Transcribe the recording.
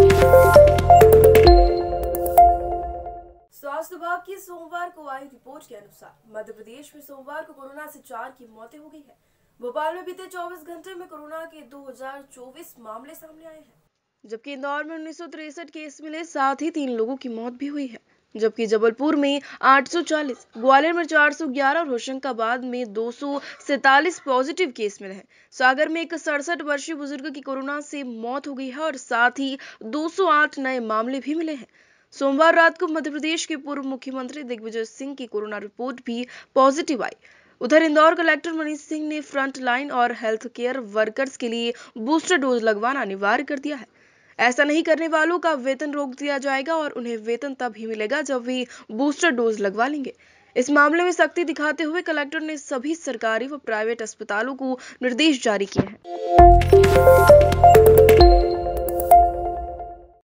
स्वास्थ्य विभाग की सोमवार को आई रिपोर्ट के अनुसार मध्य प्रदेश में सोमवार को कोरोना से चार की मौतें हो गई है भोपाल में बीते 24 घंटे में कोरोना के 2024 मामले सामने आए हैं जबकि इंदौर में उन्नीस केस मिले साथ ही तीन लोगों की मौत भी हुई है जबकि जबलपुर में 840, ग्वालियर में 411 और होशंगाबाद में दो पॉजिटिव केस मिले हैं सागर में एक सड़सठ वर्षीय बुजुर्ग की कोरोना से मौत हो गई है और साथ ही 208 नए मामले भी मिले हैं सोमवार रात को मध्य प्रदेश के पूर्व मुख्यमंत्री दिग्विजय सिंह की कोरोना रिपोर्ट भी पॉजिटिव आई उधर इंदौर कलेक्टर मनीष सिंह ने फ्रंट लाइन और हेल्थ केयर वर्कर्स के लिए बूस्टर डोज लगवाना अनिवार्य कर दिया है ऐसा नहीं करने वालों का वेतन रोक दिया जाएगा और उन्हें वेतन तब ही मिलेगा जब वे बूस्टर डोज लगवा लेंगे इस मामले में सख्ती दिखाते हुए कलेक्टर ने सभी सरकारी व प्राइवेट अस्पतालों को निर्देश जारी किए हैं